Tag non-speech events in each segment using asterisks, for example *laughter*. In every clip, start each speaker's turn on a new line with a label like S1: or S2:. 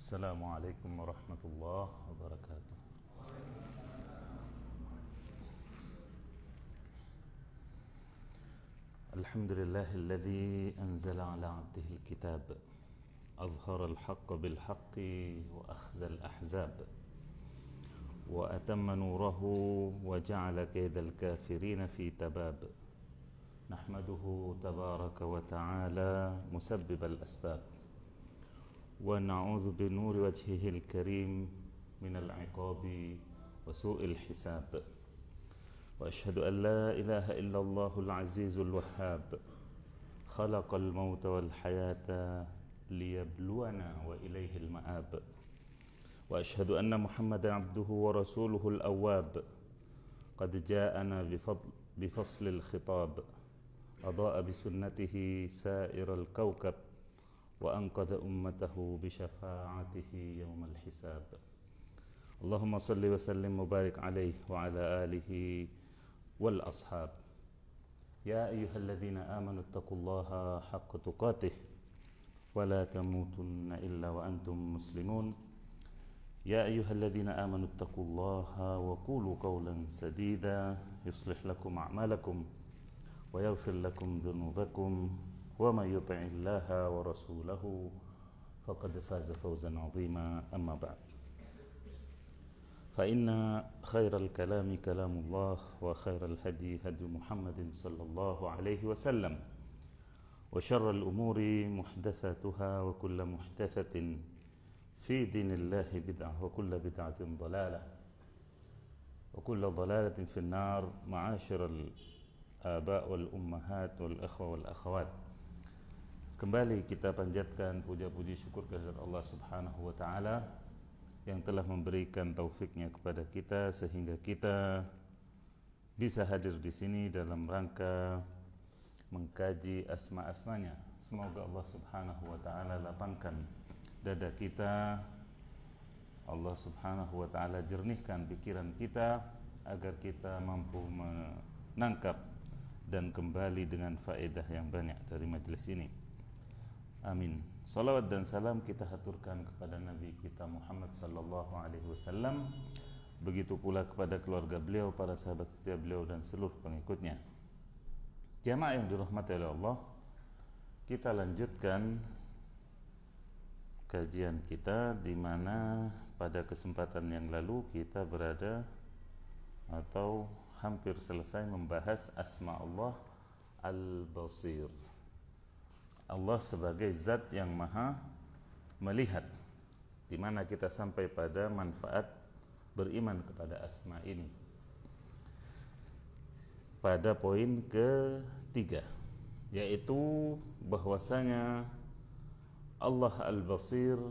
S1: السلام عليكم ورحمة الله وبركاته الحمد لله الذي أنزل على عبده الكتاب أظهر الحق بالحق وأخزى الأحزاب وأتم نوره وجعل كيد الكافرين في تباب نحمده تبارك وتعالى مسبب الأسباب ونعوذ بنور وجهه الكريم من العقاب وسوء الحساب واشهد ان لا اله الا الله العزيز الوهاب خلق الموت والحياه ليبلونا واليه المآب واشهد ان محمدا عبده ورسوله الاواب قد جاءنا بفضل بفصل الخطاب اضاء بسنته سائر الكوكب وأنقذ أمته بشفاعته يوم الحساب اللهم صل وسلم وبارك عليه وعلى آله والأصحاب يا أيها الذين آمنوا اتقوا الله حق تقاته ولا تموتن إلا وأنتم مسلمون يا أيها الذين آمنوا اتقوا الله وقولوا قولا سديدا يصلح لكم أعمالكم ويغفر لكم ذنوبكم ومن يطع الله ورسوله فقد فاز فوزا عظيما أما بعد فإن خير الكلام كلام الله وخير الهدي هدي محمد صلى الله عليه وسلم وشر الأمور محدثاتها وكل محدثة في دين الله بدعة وكل بدعة ضلالة وكل ضلالة في النار معاشر الآباء والأمهات والأخوة والأخوات Kembali kita panjatkan puja-puji syukur kehadirat Allah Subhanahu wa taala yang telah memberikan taufiknya kepada kita sehingga kita bisa hadir di sini dalam rangka mengkaji asma-asmanya. Semoga Allah Subhanahu wa taala lapangkan dada kita. Allah Subhanahu wa taala jernihkan pikiran kita agar kita mampu menangkap dan kembali dengan faedah yang banyak dari majelis ini. Amin. Salawat dan salam kita haturkan kepada Nabi kita Muhammad sallallahu alaihi wasallam. Begitu pula kepada keluarga beliau, para sahabat setia beliau dan seluruh pengikutnya. Jamaah yang dirahmati oleh Allah, kita lanjutkan kajian kita di mana pada kesempatan yang lalu kita berada atau hampir selesai membahas asma Allah Al-Basir. Allah sebagai zat yang maha melihat di mana kita sampai pada manfaat beriman kepada asma ini pada poin ketiga yaitu bahwasanya Allah Al-Basir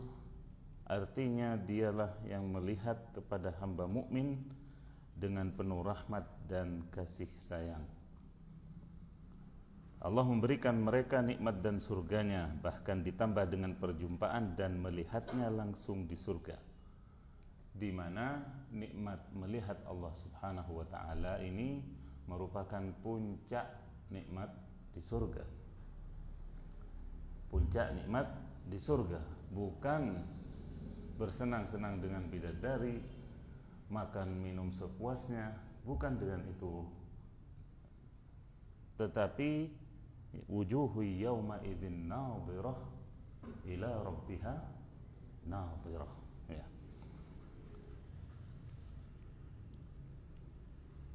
S1: artinya dialah yang melihat kepada hamba mukmin dengan penuh rahmat dan kasih sayang Allah memberikan mereka nikmat dan surganya, bahkan ditambah dengan perjumpaan dan melihatnya langsung di surga. Di mana nikmat melihat Allah Subhanahu wa taala ini merupakan puncak nikmat di surga. Puncak nikmat di surga, bukan bersenang-senang dengan bidadari, makan minum sepuasnya, bukan dengan itu. Tetapi wujuhu yawma idzin nadhirah ila rabbiha nadhirah ya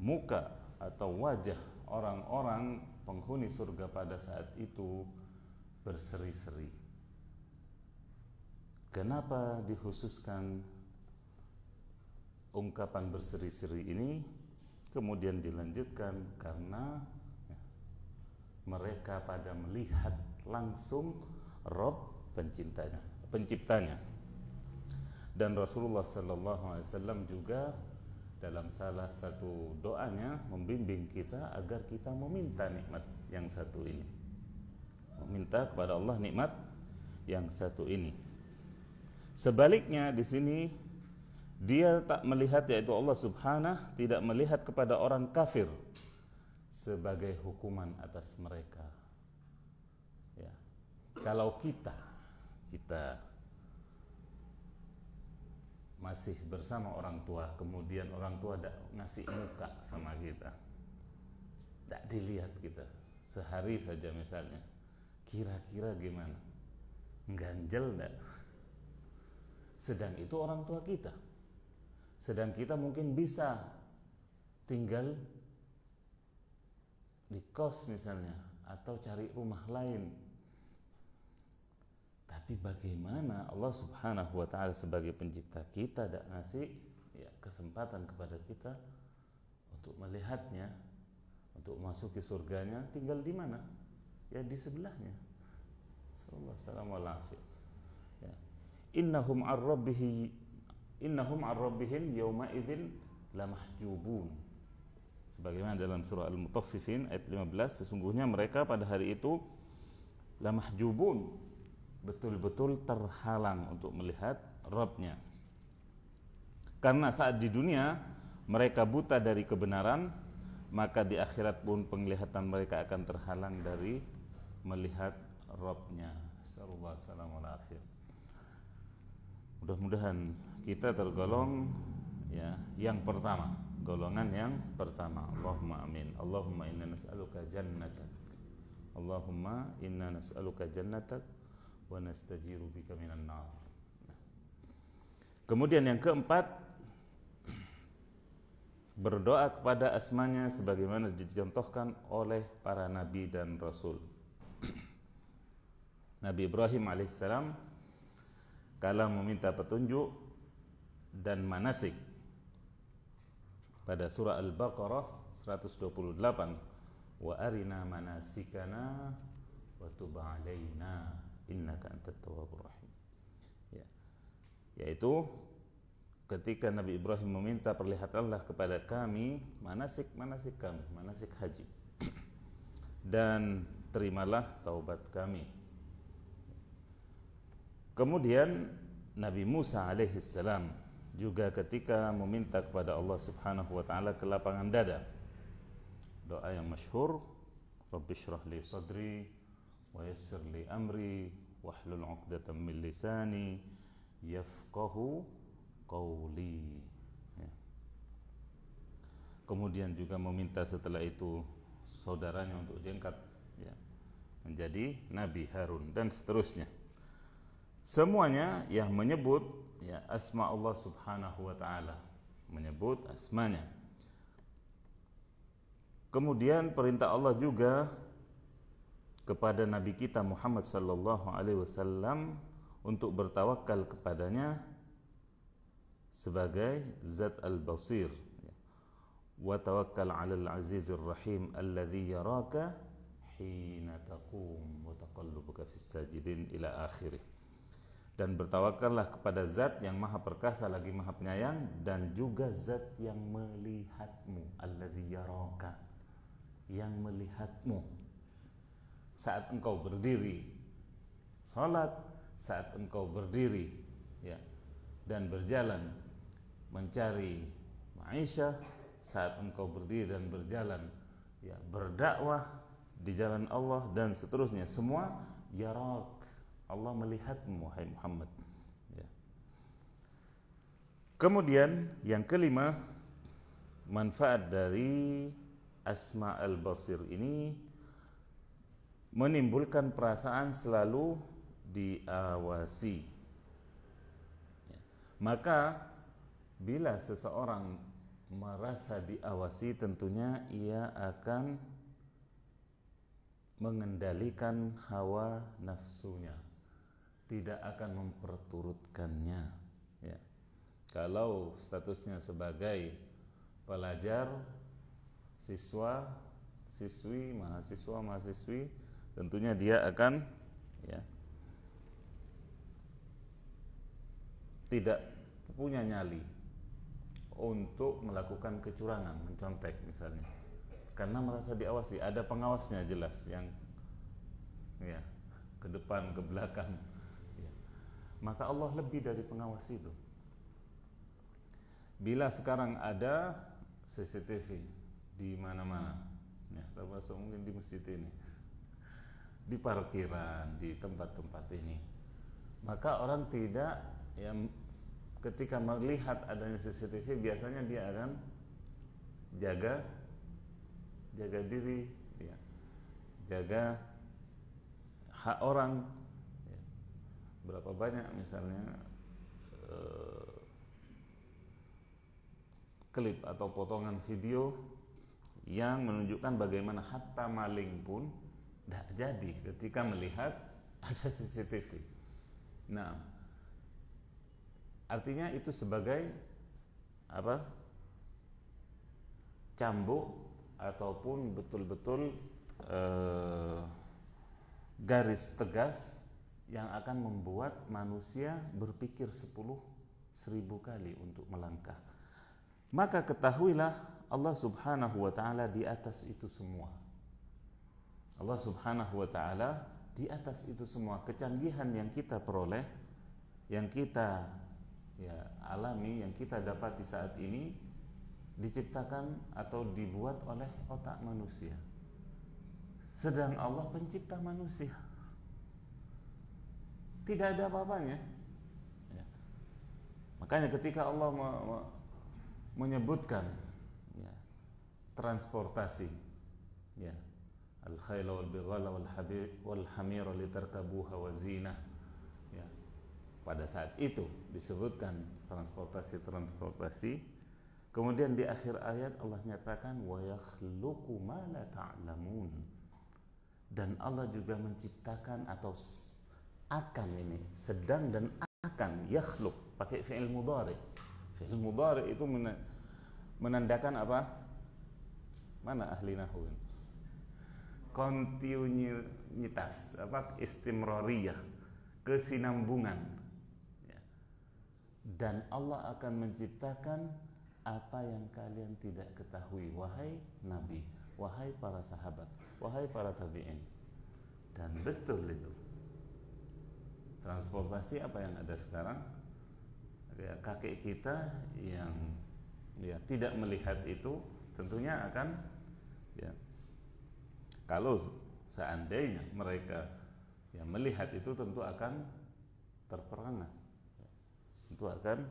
S1: muka atau wajah orang-orang penghuni surga pada saat itu berseri-seri. Kenapa dikhususkan ungkapan berseri-seri ini? Kemudian dilanjutkan karena mereka pada melihat langsung Rob pencintanya, penciptanya. Dan Rasulullah Sallallahu Alaihi Wasallam juga dalam salah satu doanya membimbing kita agar kita meminta nikmat yang satu ini. Meminta kepada Allah nikmat yang satu ini. Sebaliknya di sini dia tak melihat yaitu Allah Subhanahu tidak melihat kepada orang kafir sebagai hukuman atas mereka. Ya. Kalau kita kita masih bersama orang tua, kemudian orang tua tidak ngasih muka sama kita, tidak dilihat kita sehari saja misalnya, kira-kira gimana? Ganjel tidak? Sedang itu orang tua kita, sedang kita mungkin bisa tinggal di kos misalnya atau cari rumah lain. Tapi bagaimana Allah Subhanahu wa taala sebagai pencipta kita tidak ngasih ya, kesempatan kepada kita untuk melihatnya, untuk masuki surganya tinggal di mana? Ya di sebelahnya. Sallallahu alaihi Ya. Innahum ar rabbihi innahum ar-rabbihim yawma idzin lamahjubun sebagaimana dalam surah Al-Mutaffifin ayat 15 sesungguhnya mereka pada hari itu jubun betul-betul terhalang untuk melihat Rabbnya karena saat di dunia mereka buta dari kebenaran maka di akhirat pun penglihatan mereka akan terhalang dari melihat Rabbnya mudah-mudahan kita tergolong ya yang pertama golongan yang pertama Allahumma amin Allahumma inna nas'aluka jannatak Allahumma inna nas'aluka jannatak wa nastajiru bika minan nar kemudian yang keempat berdoa kepada asmanya sebagaimana dicontohkan oleh para nabi dan rasul *clears throat* Nabi Ibrahim alaihissalam kala meminta petunjuk dan manasik pada surah Al-Baqarah 128 wa arina manasikana wa tub alaina innaka antat tawwabur rahim ya yaitu ketika Nabi Ibrahim meminta perlihatkanlah kepada kami manasik manasik kami manasik haji *clears throat* dan terimalah taubat kami kemudian Nabi Musa alaihissalam juga ketika meminta kepada Allah Subhanahu wa taala kelapangan dada. Doa yang masyhur, Rabbishrah li sadri wa yassir li amri wahlul 'uqdatam min lisani yafqahu qawli. Ya. Kemudian juga meminta setelah itu saudaranya untuk diangkat ya, menjadi Nabi Harun dan seterusnya. Semuanya yang menyebut ya asma Allah Subhanahu wa taala, menyebut asmanya. Kemudian perintah Allah juga kepada nabi kita Muhammad sallallahu alaihi wasallam untuk bertawakal kepadanya sebagai Zat Al-Basir. Wa tawakkal 'alal 'azizir rahim alladzi yaraka hina taqum wa taqallubuka fis sajidin ila akhirih dan bertawakallah kepada zat yang maha perkasa lagi maha penyayang dan juga zat yang melihatmu alladzi yaraka yang melihatmu saat engkau berdiri salat saat engkau berdiri ya dan berjalan mencari maisha saat engkau berdiri dan berjalan ya berdakwah di jalan Allah dan seterusnya semua yarak Allah melihatmu hai Muhammad ya. kemudian yang kelima manfaat dari Asma al-Basir ini menimbulkan perasaan selalu diawasi ya. maka bila seseorang merasa diawasi tentunya ia akan mengendalikan hawa nafsunya tidak akan memperturutkannya ya kalau statusnya sebagai pelajar siswa siswi mahasiswa mahasiswi tentunya dia akan ya tidak punya nyali untuk melakukan kecurangan mencontek misalnya karena merasa diawasi ada pengawasnya jelas yang ya ke depan ke belakang maka Allah lebih dari pengawas itu. Bila sekarang ada CCTV di mana-mana, ya, termasuk mungkin di masjid ini, di parkiran, di tempat-tempat ini, maka orang tidak yang ketika melihat adanya CCTV biasanya dia akan jaga jaga diri, ya, jaga hak orang berapa banyak misalnya eh, klip atau potongan video yang menunjukkan bagaimana hatta maling pun tidak jadi ketika melihat ada CCTV. Nah, artinya itu sebagai apa cambuk ataupun betul-betul eh, garis tegas yang akan membuat manusia berpikir sepuluh seribu kali untuk melangkah. Maka ketahuilah Allah Subhanahu wa taala di atas itu semua. Allah Subhanahu wa taala di atas itu semua kecanggihan yang kita peroleh, yang kita ya alami, yang kita dapati saat ini diciptakan atau dibuat oleh otak manusia. Sedang Allah pencipta manusia. Tidak ada apa-apanya. Ya. Makanya ketika Allah me me menyebutkan ya, transportasi, ya, al khayla wal bighala wal habib wal hamira litarkabuha wa Ya. Pada saat itu disebutkan transportasi-transportasi Kemudian di akhir ayat Allah nyatakan wa yakhluqu ma la ta'lamun. Dan Allah juga menciptakan atau akan ini sedang dan akan yakhluk pakai fi'il mudhari fi'il mudhari itu menandakan apa mana ahli nahwu kontinuitas apa istimroriyah kesinambungan ya. dan Allah akan menciptakan apa yang kalian tidak ketahui wahai nabi wahai para sahabat wahai para tabi'in dan betul itu transportasi apa yang ada sekarang ya kakek kita yang ya tidak melihat itu tentunya akan ya kalau seandainya mereka ya melihat itu tentu akan terperangah tentu akan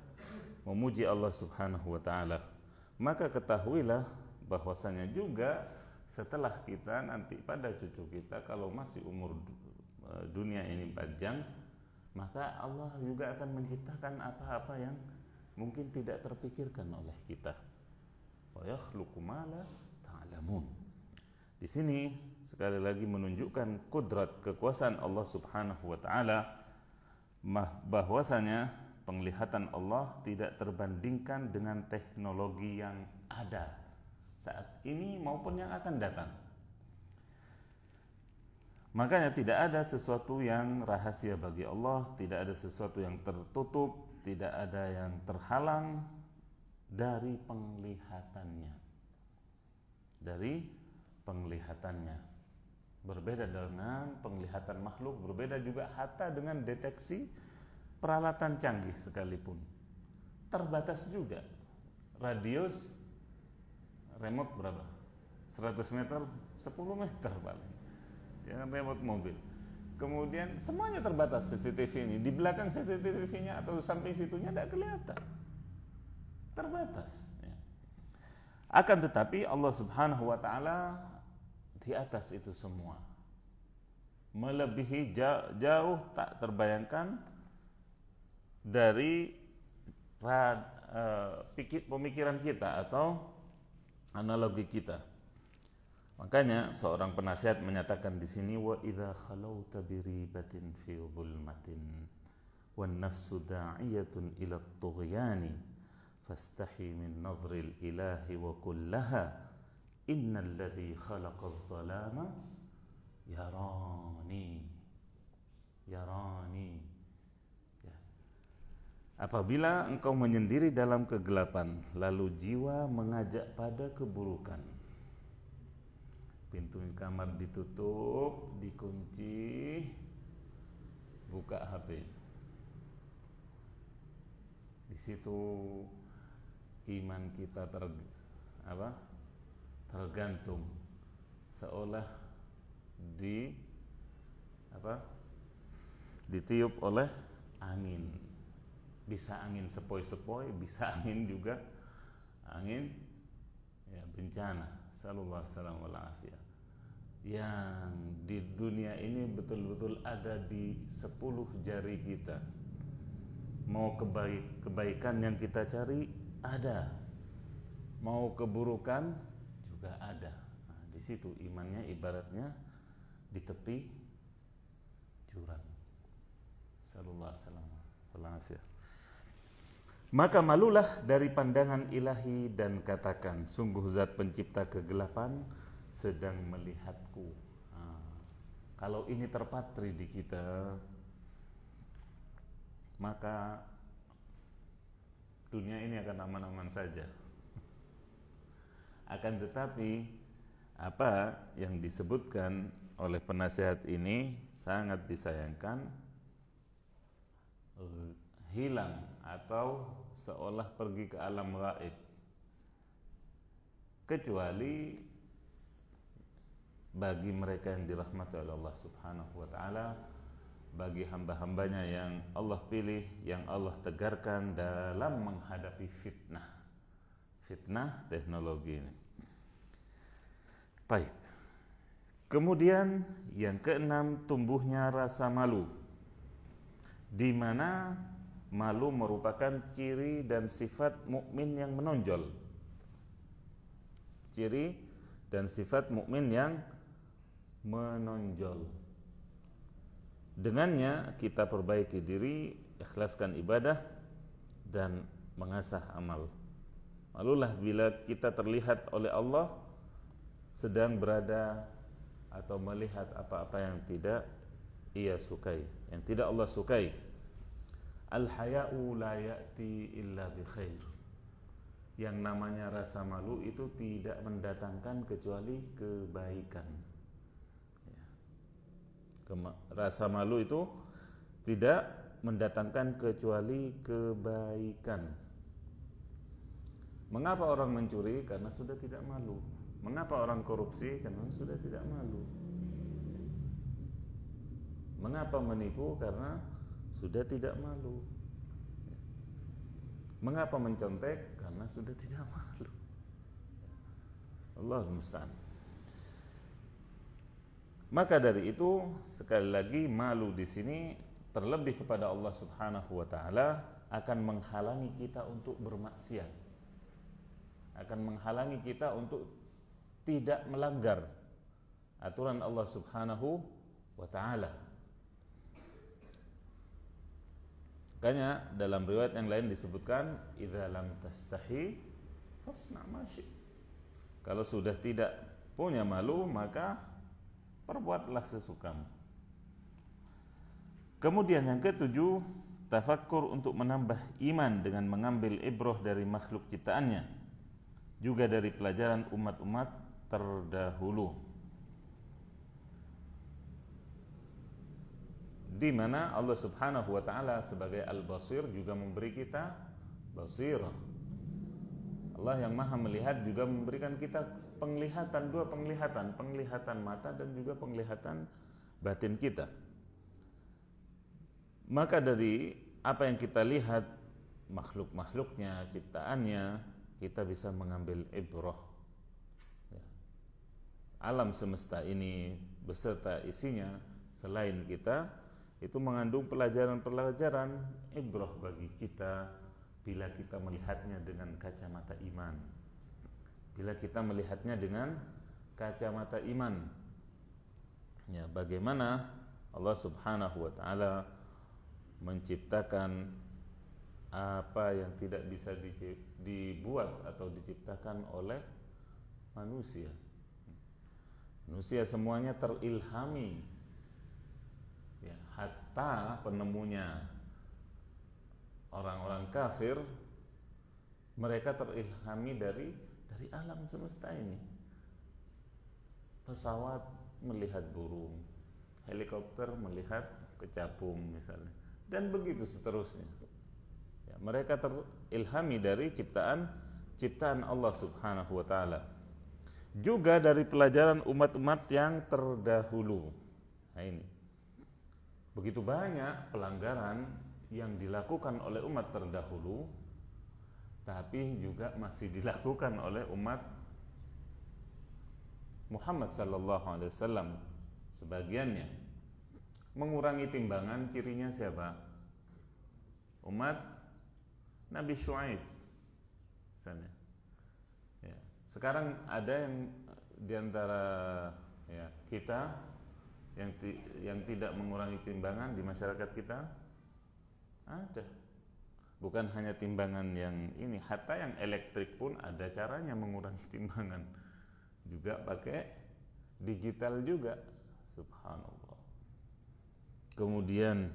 S1: memuji Allah Subhanahu wa taala maka ketahuilah bahwasanya juga setelah kita nanti pada cucu kita kalau masih umur eh, dunia ini panjang maka Allah juga akan menciptakan apa-apa yang mungkin tidak terpikirkan oleh kita. ta'lamun. Di sini sekali lagi menunjukkan kudrat kekuasaan Allah Subhanahu wa taala bahwasanya penglihatan Allah tidak terbandingkan dengan teknologi yang ada saat ini maupun yang akan datang. Makanya tidak ada sesuatu yang rahasia bagi Allah, tidak ada sesuatu yang tertutup, tidak ada yang terhalang dari penglihatannya. Dari penglihatannya. Berbeda dengan penglihatan makhluk, berbeda juga hatta dengan deteksi peralatan canggih sekalipun. Terbatas juga. Radius remote berapa? 100 meter, 10 meter paling ya remote mobil kemudian semuanya terbatas CCTV ini di belakang CCTV-nya atau samping situnya tidak kelihatan terbatas ya. akan tetapi Allah Subhanahu Wa Taala di atas itu semua melebihi jauh, jauh tak terbayangkan dari eh, pikir pemikiran kita atau analogi kita. Makanya seorang penasihat menyatakan di sini wa idza khalauta biribatin fi zulmatin wan nafsu da'iyatun ila tughyani fastahi min al ilahi wa kullaha innal ladzi adh dhalama yarani yarani ya. Apabila engkau menyendiri dalam kegelapan lalu jiwa mengajak pada keburukan pintu kamar ditutup dikunci buka HP di situ iman kita ter apa tergantung seolah di apa ditiup oleh angin bisa angin sepoi-sepoi bisa *laughs* angin juga angin ya bencana sallallahu alaihi wasallam yang di dunia ini betul-betul ada di sepuluh jari kita mau kebaik, kebaikan yang kita cari ada mau keburukan juga ada nah, di situ imannya ibaratnya di tepi jurang sallallahu alaihi wasallam maka malulah dari pandangan ilahi dan katakan sungguh zat pencipta kegelapan sedang melihatku. Ah, kalau ini terpatri di kita, maka dunia ini akan aman-aman saja. Akan tetapi apa yang disebutkan oleh penasehat ini sangat disayangkan eh, hilang atau seolah pergi ke alam gaib kecuali bagi mereka yang dirahmati oleh Allah Subhanahu wa taala bagi hamba-hambanya yang Allah pilih, yang Allah tegarkan dalam menghadapi fitnah. Fitnah teknologi ini. Baik. Kemudian yang keenam tumbuhnya rasa malu. Di mana malu merupakan ciri dan sifat mukmin yang menonjol. Ciri dan sifat mukmin yang menonjol. Dengannya kita perbaiki diri, ikhlaskan ibadah dan mengasah amal. Malulah bila kita terlihat oleh Allah sedang berada atau melihat apa-apa yang tidak ia sukai, yang tidak Allah sukai. Al-haya'u la ya'ti illa bi khair. Yang namanya rasa malu itu tidak mendatangkan kecuali kebaikan rasa malu itu tidak mendatangkan kecuali kebaikan. Mengapa orang mencuri? Karena sudah tidak malu. Mengapa orang korupsi? Karena sudah tidak malu. Mengapa menipu? Karena sudah tidak malu. Mengapa mencontek? Karena sudah tidak malu. Allah musta'an. Maka dari itu sekali lagi malu di sini terlebih kepada Allah Subhanahu wa taala akan menghalangi kita untuk bermaksiat. Akan menghalangi kita untuk tidak melanggar aturan Allah Subhanahu wa taala. Makanya dalam riwayat yang lain disebutkan idza lam tastahi fasna Kalau sudah tidak punya malu maka perbuatlah sesukamu. Kemudian yang ketujuh, tafakkur untuk menambah iman dengan mengambil ibroh dari makhluk ciptaannya, juga dari pelajaran umat-umat terdahulu. Di mana Allah Subhanahu wa taala sebagai Al-Basir juga memberi kita Basir Allah yang Maha melihat juga memberikan kita penglihatan dua penglihatan, penglihatan mata dan juga penglihatan batin kita. Maka dari apa yang kita lihat makhluk-makhluknya, ciptaannya, kita bisa mengambil ibroh. Ya. Alam semesta ini beserta isinya selain kita itu mengandung pelajaran-pelajaran ibroh bagi kita bila kita melihatnya dengan kacamata iman bila kita melihatnya dengan kacamata iman. Ya, bagaimana Allah Subhanahu wa taala menciptakan apa yang tidak bisa dibuat atau diciptakan oleh manusia. Manusia semuanya terilhami. Ya, hatta penemunya orang-orang kafir mereka terilhami dari dari alam semesta ini. Pesawat melihat burung, helikopter melihat kecapung misalnya, dan begitu seterusnya. Ya, mereka terilhami dari ciptaan ciptaan Allah Subhanahu wa taala. Juga dari pelajaran umat-umat yang terdahulu. Nah ini. Begitu banyak pelanggaran yang dilakukan oleh umat terdahulu tapi juga masih dilakukan oleh umat Muhammad Sallallahu Alaihi Wasallam sebagiannya mengurangi timbangan cirinya siapa umat Nabi Shu'aib misalnya ya. sekarang ada yang diantara ya, kita yang ti yang tidak mengurangi timbangan di masyarakat kita ada bukan hanya timbangan yang ini hatta yang elektrik pun ada caranya mengurangi *laughs* timbangan juga pakai digital juga subhanallah kemudian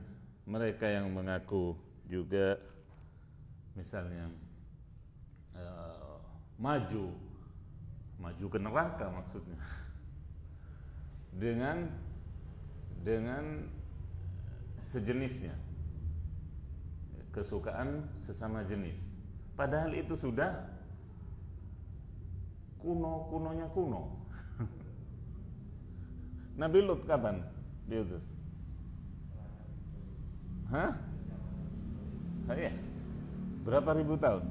S1: mereka yang mengaku juga misalnya uh, maju maju ke neraka maksudnya dengan dengan sejenisnya kesukaan sesama jenis. Padahal itu sudah kuno-kunonya kuno. *laughs* Nabi Lut kapan diutus? Hah? Oh, iya. Berapa ribu tahun?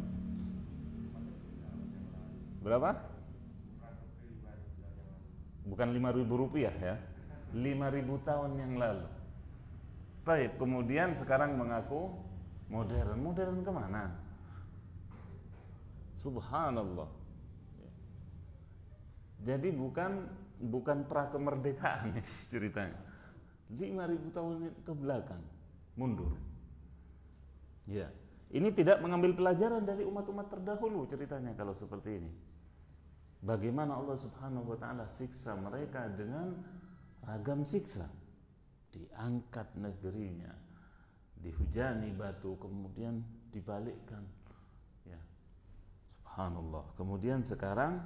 S1: Berapa? Bukan lima ribu rupiah ya. Lima ribu tahun yang lalu. Baik, kemudian sekarang mengaku modern modern kemana subhanallah jadi bukan bukan pra kemerdekaan *laughs* ceritanya 5000 tahun ke belakang mundur ya ini tidak mengambil pelajaran dari umat-umat terdahulu ceritanya kalau seperti ini bagaimana Allah Subhanahu wa taala siksa mereka dengan ragam siksa diangkat negerinya dihujani batu kemudian dibalikkan ya subhanallah kemudian sekarang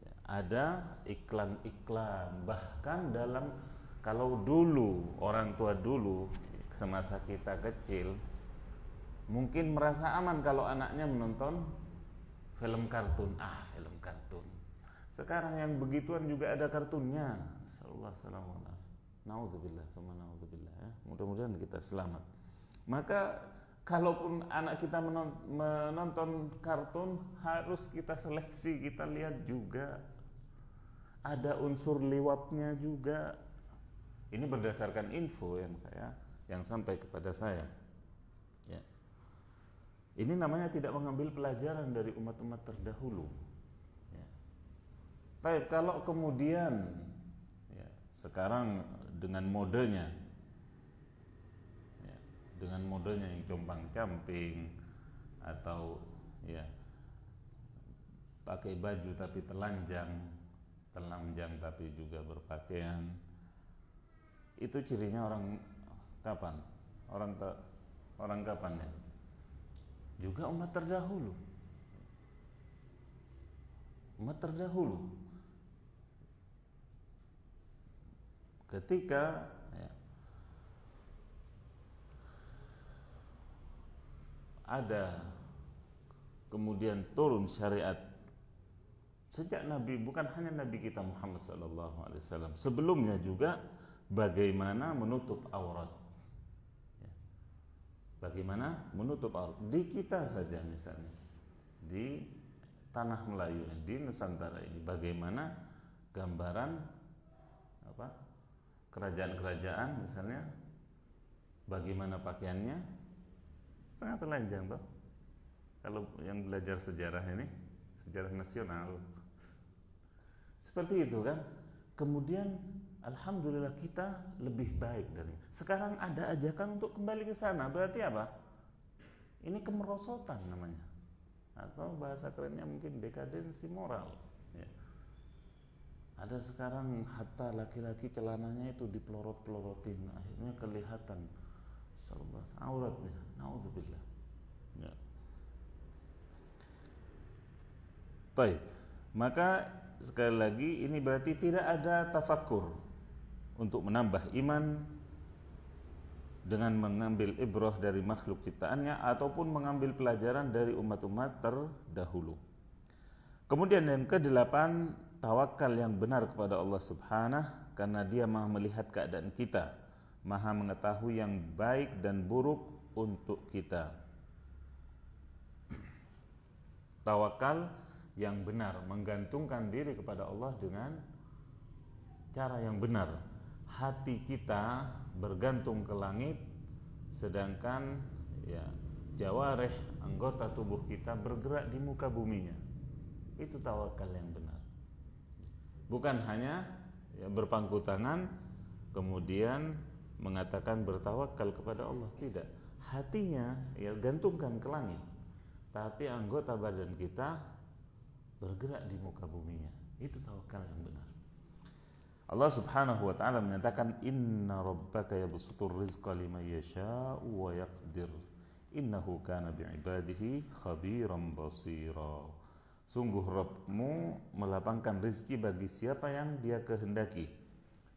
S1: ya, ada iklan-iklan bahkan dalam kalau dulu orang tua dulu semasa kita kecil mungkin merasa aman kalau anaknya menonton film kartun ah film kartun sekarang yang begituan juga ada kartunnya sallallahu alaihi wasallam Ya, mudah-mudahan kita selamat maka kalaupun anak kita menonton kartun harus kita seleksi kita lihat juga ada unsur liwatnya juga ini berdasarkan info yang saya yang sampai kepada saya ya ini namanya tidak mengambil pelajaran dari umat-umat terdahulu ya. Tapi kalau kemudian ya, sekarang dengan modenya dengan modelnya yang compang camping atau ya pakai baju tapi telanjang telanjang tapi juga berpakaian itu cirinya orang kapan orang ta, orang kapan ya juga umat terdahulu umat terdahulu ketika ada kemudian turun syariat sejak Nabi bukan hanya Nabi kita Muhammad Sallallahu Alaihi Wasallam sebelumnya juga bagaimana menutup aurat ya. bagaimana menutup aurat di kita saja misalnya di tanah Melayu di Nusantara ini bagaimana gambaran apa kerajaan-kerajaan misalnya bagaimana pakaiannya sangat telanjang toh kalau yang belajar sejarah ini sejarah nasional seperti itu kan kemudian alhamdulillah kita lebih baik dari sekarang ada ajakan untuk kembali ke sana berarti apa ini kemerosotan namanya atau bahasa kerennya mungkin dekadensi moral ya. ada sekarang hatta laki-laki celananya itu dipelorot-pelorotin akhirnya kelihatan Sallallahu auratnya, naudzubillah. Ya. Baik. Maka sekali lagi ini berarti tidak ada tafakur untuk menambah iman dengan mengambil ibrah dari makhluk ciptaannya ataupun mengambil pelajaran dari umat-umat terdahulu. Kemudian yang kedelapan, tawakal yang benar kepada Allah Subhanahu karena Dia Maha melihat keadaan kita Maha mengetahui yang baik dan buruk untuk kita. Tawakal yang benar, menggantungkan diri kepada Allah dengan cara yang benar. Hati kita bergantung ke langit sedangkan ya jawareh anggota tubuh kita bergerak di muka buminya. Itu tawakal yang benar. Bukan hanya ya, berpangku tangan kemudian mengatakan bertawakal kepada Allah tidak hatinya ya gantungkan ke langit tapi anggota badan kita bergerak di muka buminya itu tawakal yang benar Allah Subhanahu wa taala mengatakan inna rabbaka yabsutur rizqa liman yasha'u wa yaqdir innahu kana bi'ibadihi khabiran basira sungguh Rabbmu melapangkan rizki bagi siapa yang dia kehendaki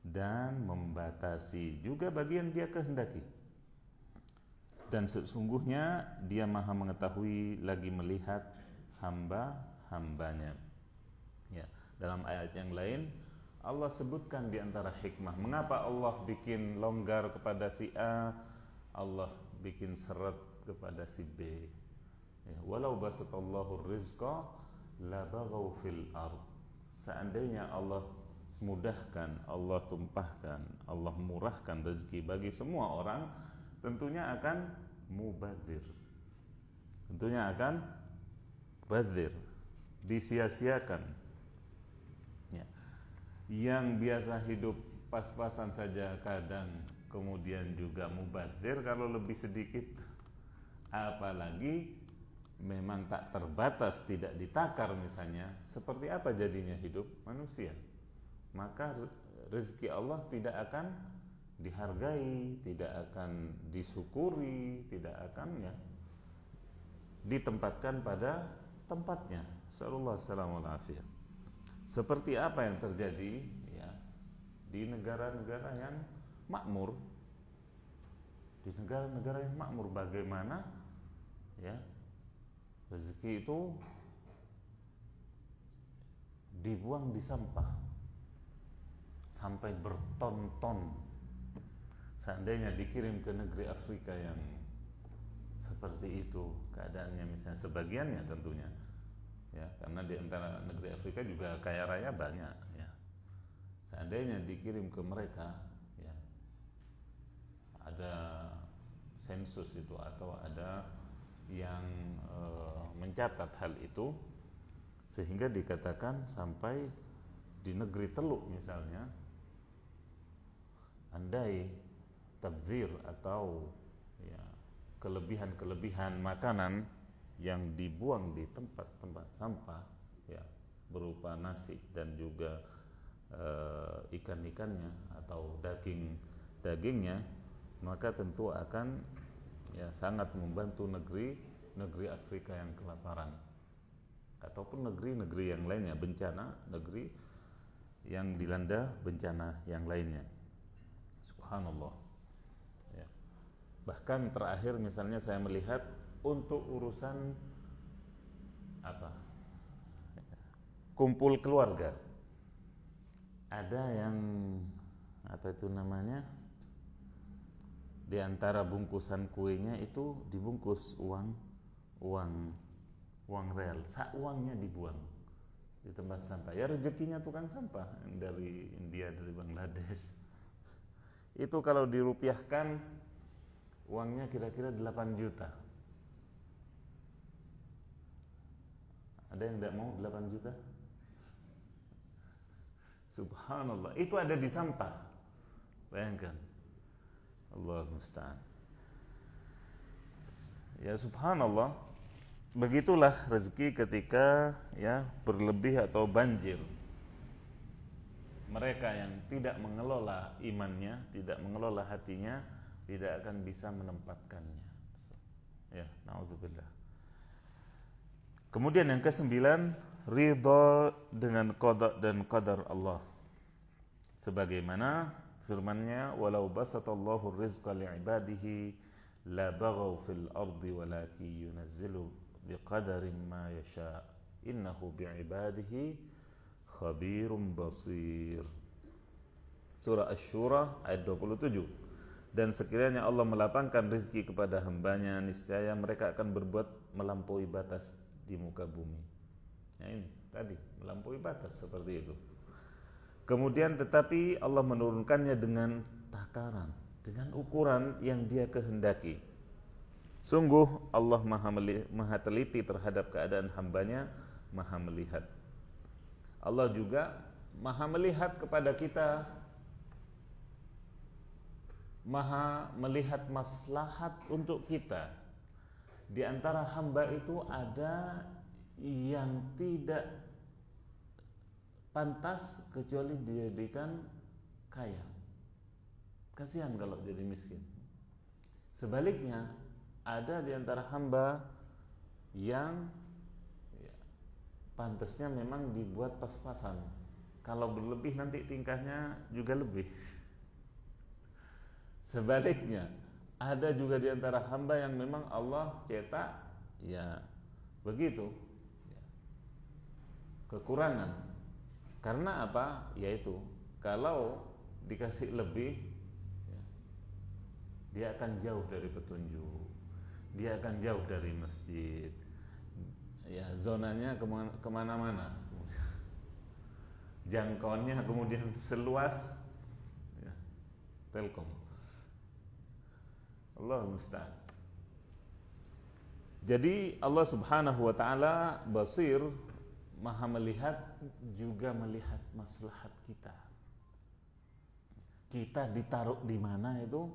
S1: dan membatasi juga bagian dia kehendaki. Dan sesungguhnya dia maha mengetahui lagi melihat hamba-hambanya. Ya, dalam ayat yang lain Allah sebutkan di antara hikmah mengapa Allah bikin longgar kepada si A, Allah bikin seret kepada si B. Ya, walau basatallahu rizqa labaghaw fil ard. Seandainya Allah mudahkan, Allah tumpahkan, Allah murahkan rezeki bagi semua orang, tentunya akan mubazir. Tentunya akan bazir, disia-siakan. Ya. Yang biasa hidup pas-pasan saja kadang kemudian juga mubazir kalau lebih sedikit apalagi memang tak terbatas tidak ditakar misalnya seperti apa jadinya hidup manusia maka rezeki Allah tidak akan dihargai, tidak akan disyukuri, tidak akan ya ditempatkan pada tempatnya. Sallallahu alaihi wasallam. Seperti apa yang terjadi ya di negara-negara yang makmur. Di negara-negara yang makmur bagaimana ya rezeki itu dibuang di sampah sampai bertonton seandainya dikirim ke negeri Afrika yang seperti itu keadaannya misalnya sebagiannya tentunya ya karena di antara negeri Afrika juga kaya raya banyak ya seandainya dikirim ke mereka ya ada sensus itu atau ada yang e, mencatat hal itu sehingga dikatakan sampai di negeri Teluk misalnya andai tabzir atau ya, kelebihan-kelebihan makanan yang dibuang di tempat-tempat sampah ya berupa nasi dan juga e, ikan-ikannya atau daging dagingnya maka tentu akan ya sangat membantu negeri negeri Afrika yang kelaparan ataupun negeri-negeri yang lainnya bencana negeri yang dilanda bencana yang lainnya subhanallah ya. bahkan terakhir misalnya saya melihat untuk urusan apa kumpul keluarga ada yang apa itu namanya di antara bungkusan kuenya itu dibungkus uang uang uang real sak uangnya dibuang di tempat sampah ya rezekinya tukang sampah dari India dari Bangladesh itu kalau dirupiahkan uangnya kira-kira 8 juta ada yang tidak mau 8 juta subhanallah itu ada di sampah bayangkan Allah musta'an ya subhanallah begitulah rezeki ketika ya berlebih atau banjir mereka yang tidak mengelola imannya, tidak mengelola hatinya, tidak akan bisa menempatkannya. Ya, naudzubillah. Kemudian yang kesembilan, ridho dengan qada dan qadar Allah. Sebagaimana firman-Nya, "Walau basatallahu rizqa li'ibadihi la baghaw fil ardi walakin yunazzilu biqadarin ma yasha. Innahu bi'ibadihi khabirum basir. Surah Ash-Shura ayat 27. Dan sekiranya Allah melapangkan rezeki kepada hambanya, niscaya mereka akan berbuat melampaui batas di muka bumi. Ya ini tadi, melampaui batas seperti itu. Kemudian tetapi Allah menurunkannya dengan takaran, dengan ukuran yang dia kehendaki. Sungguh Allah maha, maha teliti terhadap keadaan hambanya, maha melihat. Allah juga maha melihat kepada kita maha melihat maslahat untuk kita di antara hamba itu ada yang tidak pantas kecuali dijadikan kaya kasihan kalau jadi miskin sebaliknya ada di antara hamba yang pantasnya memang dibuat pas-pasan kalau berlebih nanti tingkahnya juga lebih sebaliknya ada juga di antara hamba yang memang Allah cetak ya begitu kekurangan karena apa yaitu kalau dikasih lebih ya, dia akan jauh dari petunjuk dia akan jauh dari masjid ya zonanya kemana, mana jangkauannya kemudian seluas ya, telkom Allah musta'an jadi Allah subhanahu wa ta'ala basir maha melihat juga melihat maslahat kita kita ditaruh di mana itu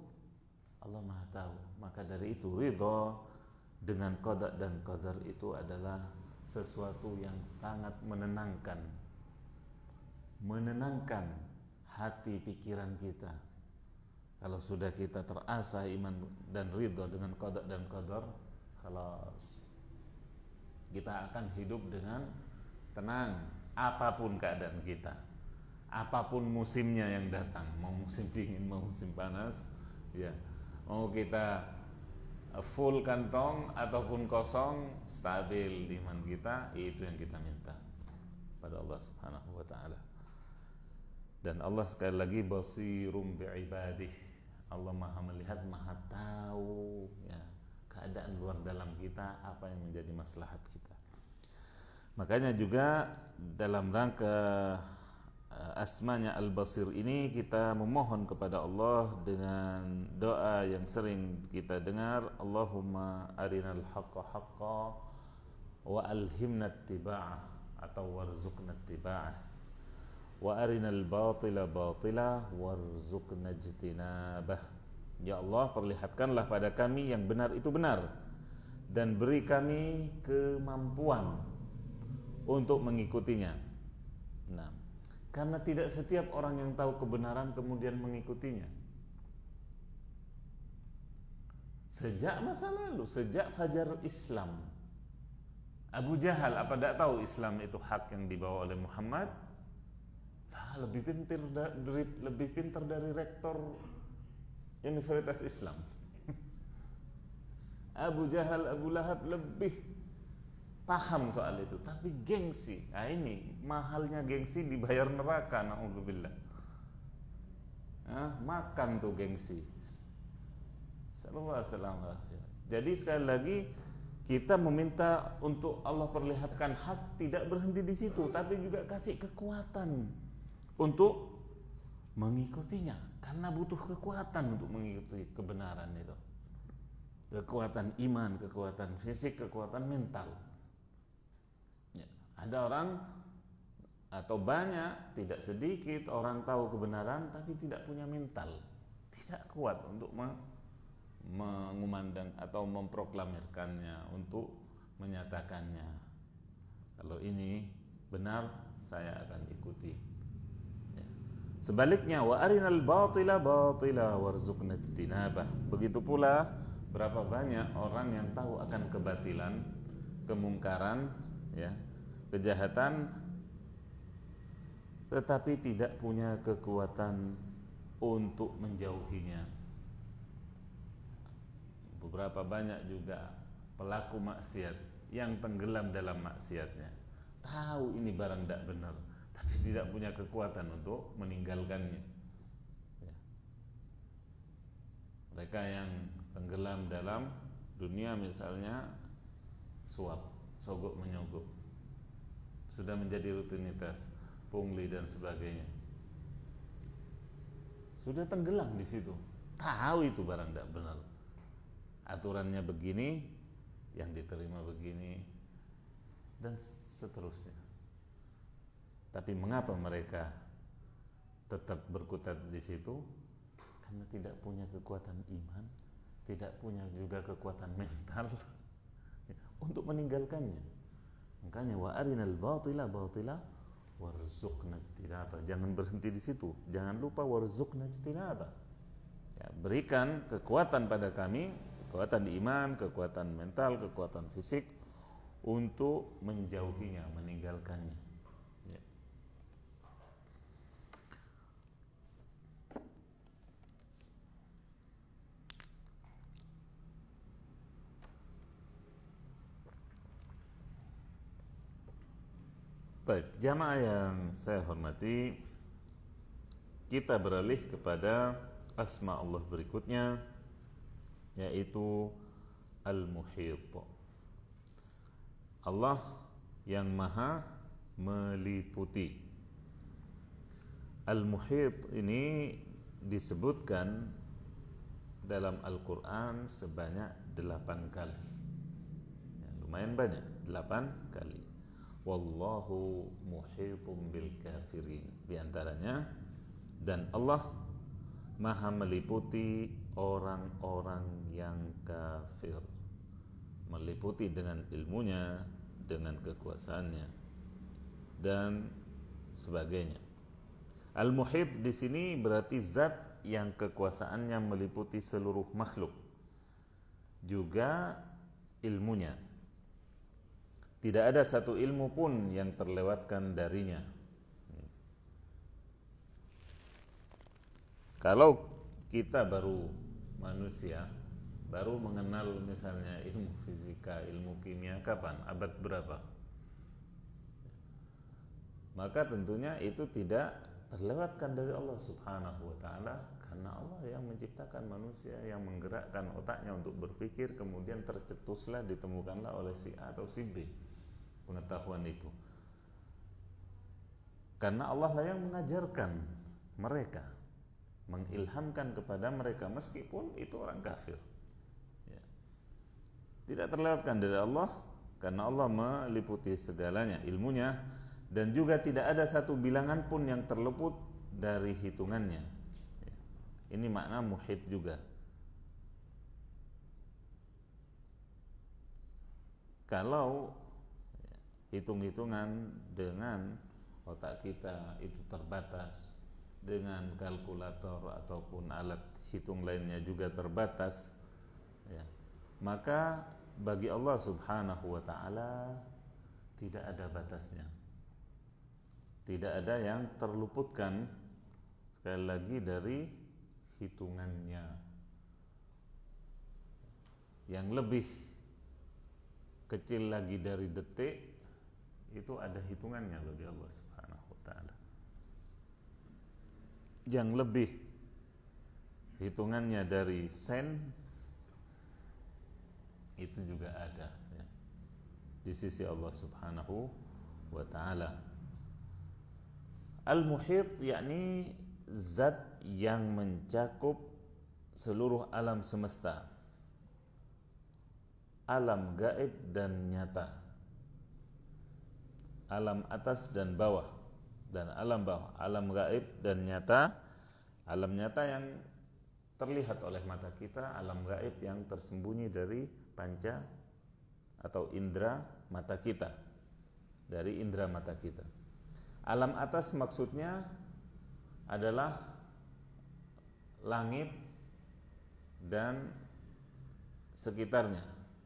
S1: Allah maha tahu maka dari itu ridho dengan kodak dan kodar itu adalah sesuatu yang sangat menenangkan menenangkan hati pikiran kita kalau sudah kita terasa iman dan ridho dengan kodak dan kodar kalau kita akan hidup dengan tenang apapun keadaan kita apapun musimnya yang datang mau musim dingin mau musim panas ya mau kita full kantong ataupun kosong stabil iman kita itu yang kita minta pada Allah Subhanahu wa taala. Dan Allah sekali lagi basirum biibadih. Allah Maha melihat, Maha tahu ya keadaan luar dalam kita apa yang menjadi maslahat kita. Makanya juga dalam rangka asmanya Al-Basir ini kita memohon kepada Allah dengan doa yang sering kita dengar Allahumma arinal haqqa haqqa wa alhimna tiba'ah atau warzuqna tiba'ah wa arinal batila batila warzuqna jtinabah Ya Allah perlihatkanlah pada kami yang benar itu benar dan beri kami kemampuan untuk mengikutinya. Nah, karena tidak setiap orang yang tahu kebenaran kemudian mengikutinya. Sejak masa lalu, sejak fajar Islam, Abu Jahal apa tidak tahu Islam itu hak yang dibawa oleh Muhammad? Nah, lebih pintar dari lebih pintar dari rektor Universitas Islam. *laughs* Abu Jahal, Abu Lahab lebih paham soal itu tapi gengsi nah ini mahalnya gengsi dibayar neraka naudzubillah nah, makan tuh gengsi jadi sekali lagi kita meminta untuk Allah perlihatkan hak tidak berhenti di situ tapi juga kasih kekuatan untuk mengikutinya karena butuh kekuatan untuk mengikuti kebenaran itu kekuatan iman kekuatan fisik kekuatan mental ada orang atau banyak, tidak sedikit orang tahu kebenaran tapi tidak punya mental, tidak kuat untuk mengumandang atau memproklamirkannya, untuk menyatakannya. Kalau ini benar, saya akan ikuti. Sebaliknya wa arinal batila batila warzuqna ijtinabah. Begitu pula berapa banyak orang yang tahu akan kebatilan, kemungkaran, ya, kejahatan tetapi tidak punya kekuatan untuk menjauhinya. Beberapa banyak juga pelaku maksiat yang tenggelam dalam maksiatnya. Tahu ini barang tidak benar, tapi tidak punya kekuatan untuk meninggalkannya. Ya. Mereka yang tenggelam dalam dunia misalnya suap, sogok menyogok sudah menjadi rutinitas pungli dan sebagainya sudah tenggelam di situ tahu itu barang tidak benar aturannya begini yang diterima begini dan seterusnya tapi mengapa mereka tetap berkutat di situ karena tidak punya kekuatan iman, tidak punya juga kekuatan mental *laughs* untuk meninggalkannya. Makanya wa arinal batila batila warzuqna ijtinaba. Jangan berhenti di situ. Jangan lupa warzuqna ijtinaba. Ya, berikan kekuatan pada kami, kekuatan iman, kekuatan mental, kekuatan fisik untuk menjauhinya, meninggalkannya. Baik, jamaah yang saya hormati, kita beralih kepada asma Allah berikutnya yaitu Al-Muhit. Allah yang Maha meliputi. Al-Muhit ini disebutkan dalam Al-Qur'an sebanyak delapan kali. Ya, lumayan banyak, delapan kali wallahu muhitum bil kafirin di antaranya dan Allah maha meliputi orang-orang yang kafir meliputi dengan ilmunya dengan kekuasaannya dan sebagainya al-muhib di sini berarti zat yang kekuasaannya meliputi seluruh makhluk juga ilmunya tidak ada satu ilmu pun yang terlewatkan darinya. Kalau kita baru manusia, baru mengenal misalnya ilmu fisika, ilmu kimia kapan? Abad berapa? Maka tentunya itu tidak terlewatkan dari Allah Subhanahu wa taala karena Allah yang menciptakan manusia yang menggerakkan otaknya untuk berpikir kemudian tercetuslah ditemukanlah oleh si A atau si B pengetahuan itu. Karena Allah lah yang mengajarkan mereka, mengilhamkan kepada mereka meskipun itu orang kafir. Ya. Tidak terlewatkan dari Allah karena Allah meliputi segalanya ilmunya dan juga tidak ada satu bilangan pun yang terleput dari hitungannya. Ya. Ini makna muhid juga. Kalau hitung-hitungan dengan otak kita itu terbatas dengan kalkulator ataupun alat hitung lainnya juga terbatas ya maka bagi Allah Subhanahu wa taala tidak ada batasnya tidak ada yang terluputkan sekali lagi dari hitungannya yang lebih kecil lagi dari detik itu ada hitungannya bagi Allah Subhanahu wa taala. Yang lebih hitungannya dari sen itu juga ada ya. di sisi Allah Subhanahu wa taala. Al-Muhit yakni zat yang mencakup seluruh alam semesta. Alam gaib dan nyata alam atas dan bawah dan alam bawah, alam gaib dan nyata, alam nyata yang terlihat oleh mata kita, alam gaib yang tersembunyi dari panca atau indera mata kita. Dari indera mata kita. Alam atas maksudnya adalah langit dan sekitarnya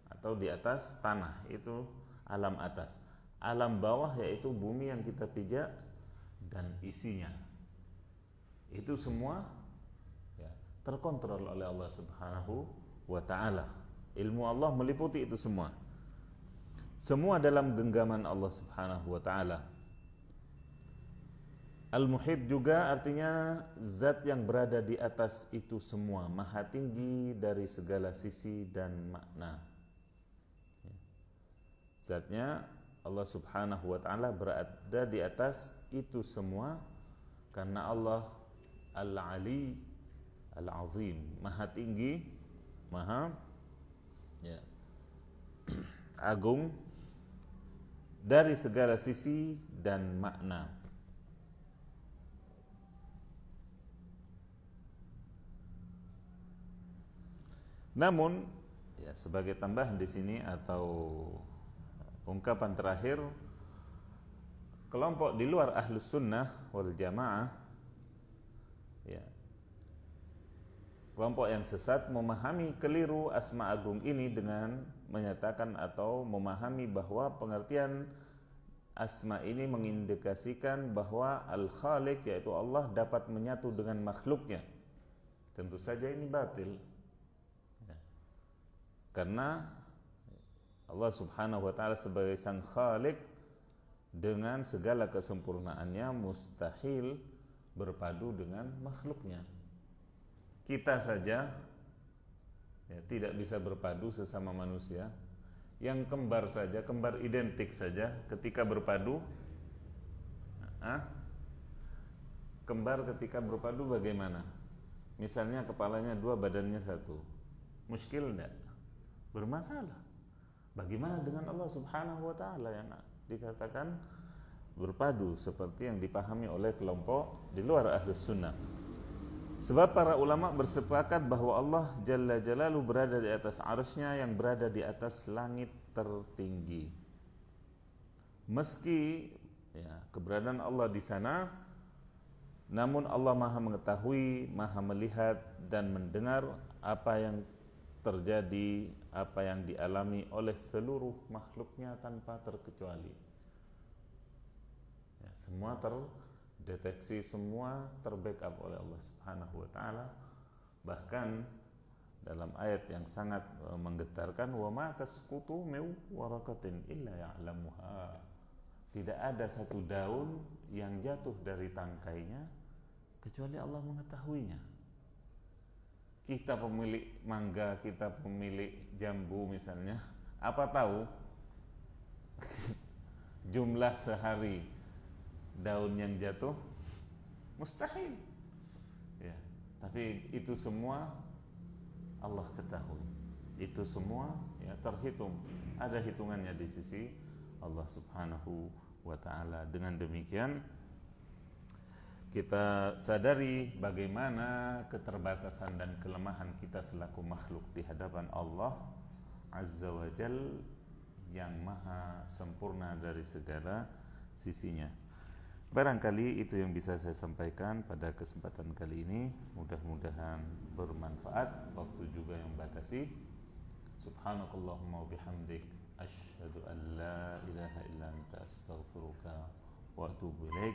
S1: atau di atas tanah itu alam atas alam bawah yaitu bumi yang kita pijak dan isinya itu semua ya, terkontrol oleh Allah Subhanahu wa taala. Ilmu Allah meliputi itu semua. Semua dalam genggaman Allah Subhanahu wa taala. Al-Muhit juga artinya zat yang berada di atas itu semua, maha tinggi dari segala sisi dan makna. Ya. Zatnya Allah Subhanahu wa taala berada di atas itu semua karena Allah Al-Ali Al-Azim, Maha Tinggi, Maha ya *clears throat* agung dari segala sisi dan makna. Namun ya sebagai tambahan di sini atau ungkapan terakhir kelompok di luar ahlus sunnah wal jamaah ya kelompok yang sesat memahami keliru asma agung ini dengan menyatakan atau memahami bahwa pengertian asma ini mengindikasikan bahwa al khalik yaitu Allah dapat menyatu dengan makhluknya tentu saja ini batil ya. karena Allah Subhanahu wa taala sebagai sang Khalik dengan segala kesempurnaannya mustahil berpadu dengan makhluknya. Kita saja ya, tidak bisa berpadu sesama manusia. Yang kembar saja, kembar identik saja ketika berpadu ah, kembar ketika berpadu bagaimana? Misalnya kepalanya dua, badannya satu. Muskil enggak? Bermasalah Bagaimana dengan Allah Subhanahu wa taala yang dikatakan berpadu seperti yang dipahami oleh kelompok di luar ahli Sunnah. Sebab para ulama bersepakat bahwa Allah Jalla Jalalu berada di atas arusnya yang berada di atas langit tertinggi. Meski ya, keberadaan Allah di sana, namun Allah maha mengetahui, maha melihat dan mendengar apa yang terjadi apa yang dialami oleh seluruh makhluknya tanpa terkecuali. Ya, semua terdeteksi, semua terbackup oleh Allah Subhanahu wa taala. Bahkan dalam ayat yang sangat e, menggetarkan wa ma tasqutu min waraqatin illa ya'lamuha. Tidak ada satu daun yang jatuh dari tangkainya kecuali Allah mengetahuinya kita pemilik mangga, kita pemilik jambu misalnya, apa tahu *laughs* jumlah sehari daun yang jatuh? Mustahil. Ya, tapi itu semua Allah ketahui. Itu semua ya terhitung. Ada hitungannya di sisi Allah Subhanahu wa taala. Dengan demikian kita sadari bagaimana keterbatasan dan kelemahan kita selaku makhluk di hadapan Allah Azza wa Jal yang maha sempurna dari segala sisinya. Barangkali itu yang bisa saya sampaikan pada kesempatan kali ini. Mudah-mudahan bermanfaat. Waktu juga yang batasi. Subhanakallahumma bihamdik. ashadu an la ilaha illa anta astaghfiruka wa atubu ilaik.